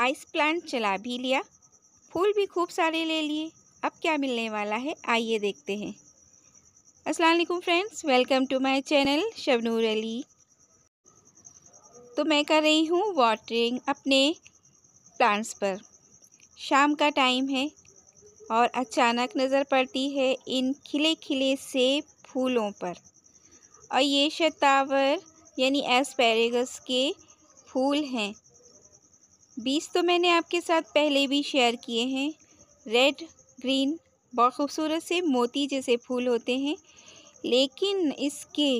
ice plant चला भी लिया फूल भी खूब सारे ले लिए अब क्या मिलने वाला है आइए देखते हैं अस्सलाम वालेकुम friends welcome to my channel Shabnoor Ali तो मैं कर रही हूँ वाटरिंग अपने प्लांट्स पर शाम का टाइम है और अचानक नज़र पड़ती है इन खिले खिले से फूलों पर और ये शतावर यानी एस्पेरेगस के फूल हैं बीज तो मैंने आपके साथ पहले भी शेयर किए हैं रेड ग्रीन बहुत खूबसूरत से मोती जैसे फूल होते हैं लेकिन इसके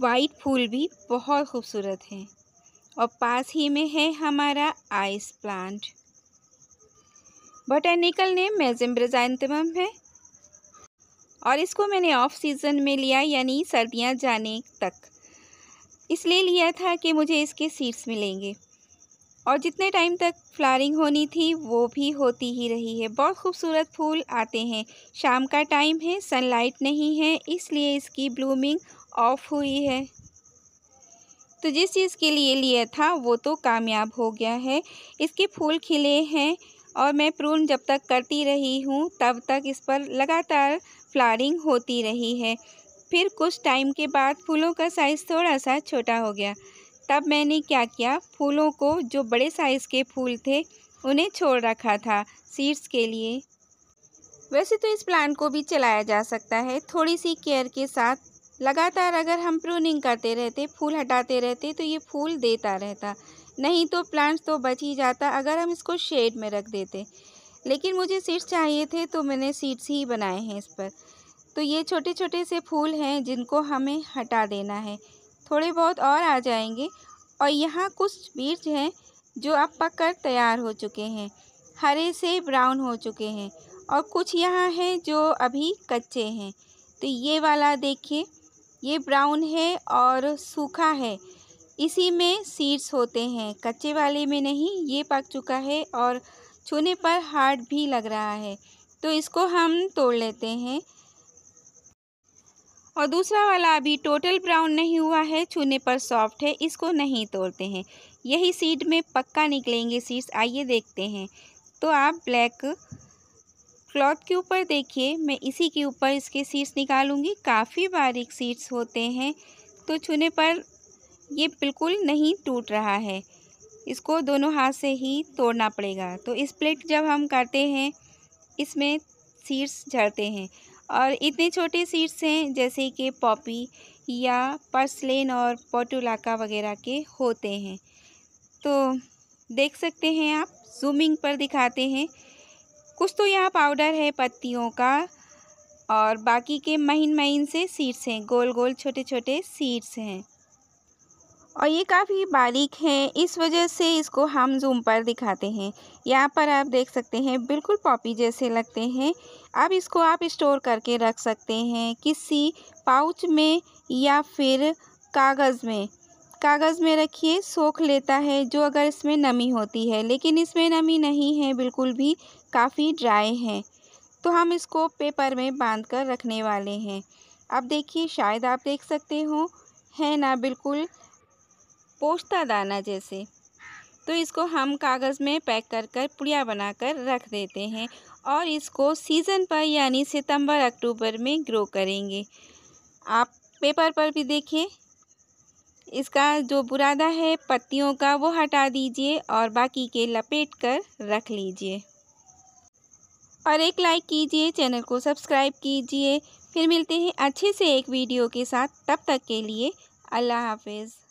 वाइट फूल भी बहुत खूबसूरत हैं और पास ही में है हमारा ice plant botanical name mesembryanthemum है और इसको मैंने ऑफ सीज़न में लिया यानी सर्दियां जाने तक इसलिए लिया था कि मुझे इसके सीड्स मिलेंगे और जितने टाइम तक फ्लारिंग होनी थी वो भी होती ही रही है बहुत खूबसूरत फूल आते हैं शाम का टाइम है सनलाइट नहीं है इसलिए इसकी ब्लूमिंग ऑफ हुई है तो जिस चीज़ के लिए लिया था वो तो कामयाब हो गया है इसके फूल खिले हैं और मैं प्रून जब तक करती रही हूँ तब तक इस पर लगातार फ्लारिंग होती रही है फिर कुछ टाइम के बाद फूलों का साइज़ थोड़ा सा छोटा हो गया तब मैंने क्या किया फूलों को जो बड़े साइज़ के फूल थे उन्हें छोड़ रखा था सीड्स के लिए वैसे तो इस प्लांट को भी चलाया जा सकता है थोड़ी सी केयर के साथ लगातार अगर हम प्रूनिंग करते रहते फूल हटाते रहते तो ये फूल देता रहता नहीं तो प्लांट्स तो बच ही जाता अगर हम इसको शेड में रख देते लेकिन मुझे सीड्स चाहिए थे तो मैंने सीड्स ही बनाए हैं इस पर तो ये छोटे छोटे से फूल हैं जिनको हमें हटा देना है थोड़े बहुत और आ जाएंगे और यहाँ कुछ बीज हैं जो अब पक कर तैयार हो चुके हैं हरे से ब्राउन हो चुके हैं और कुछ यहाँ हैं जो अभी कच्चे हैं तो ये वाला देखिए ये ब्राउन है और सूखा है इसी में सीड्स होते हैं कच्चे वाले में नहीं ये पक चुका है और छूने पर हार्ड भी लग रहा है तो इसको हम तोड़ लेते हैं और दूसरा वाला अभी टोटल ब्राउन नहीं हुआ है छूने पर सॉफ्ट है इसको नहीं तोड़ते हैं यही सीड में पक्का निकलेंगे सीड्स आइए देखते हैं तो आप ब्लैक क्लॉथ के ऊपर देखिए मैं इसी के ऊपर इसके सीड्स निकालूंगी काफ़ी बारीक सीड्स होते हैं तो छूने पर ये बिल्कुल नहीं टूट रहा है इसको दोनों हाथ से ही तोड़ना पड़ेगा तो इस प्लेट जब हम करते हैं इसमें सीड्स झड़ते हैं और इतने छोटे सीड्स हैं जैसे कि पॉपी या पर्सलेन और पोटुलाका वगैरह के होते हैं तो देख सकते हैं आप जूमिंग पर दिखाते हैं कुछ तो यहाँ पाउडर है पत्तियों का और बाकी के महीन महीन से सीड्स हैं गोल गोल छोटे छोटे सीड्स हैं और ये काफ़ी बारीक है इस वजह से इसको हम जूम पर दिखाते हैं यहाँ पर आप देख सकते हैं बिल्कुल पॉपी जैसे लगते हैं अब इसको आप स्टोर करके रख सकते हैं किसी पाउच में या फिर कागज़ में कागज़ में रखिए सोख लेता है जो अगर इसमें नमी होती है लेकिन इसमें नमी नहीं है बिल्कुल भी काफ़ी ड्राई है तो हम इसको पेपर में बांध कर रखने वाले हैं अब देखिए शायद आप देख सकते हो है ना बिल्कुल पोस्ता दाना जैसे तो इसको हम कागज़ में पैक कर कर पुड़िया बना कर रख देते हैं और इसको सीज़न पर यानी सितंबर अक्टूबर में ग्रो करेंगे आप पेपर पर भी देखें इसका जो बुरादा है पत्तियों का वो हटा दीजिए और बाकी के लपेट कर रख लीजिए और एक लाइक कीजिए चैनल को सब्सक्राइब कीजिए फिर मिलते हैं अच्छे से एक वीडियो के साथ तब तक के लिए अल्लाह हाफिज़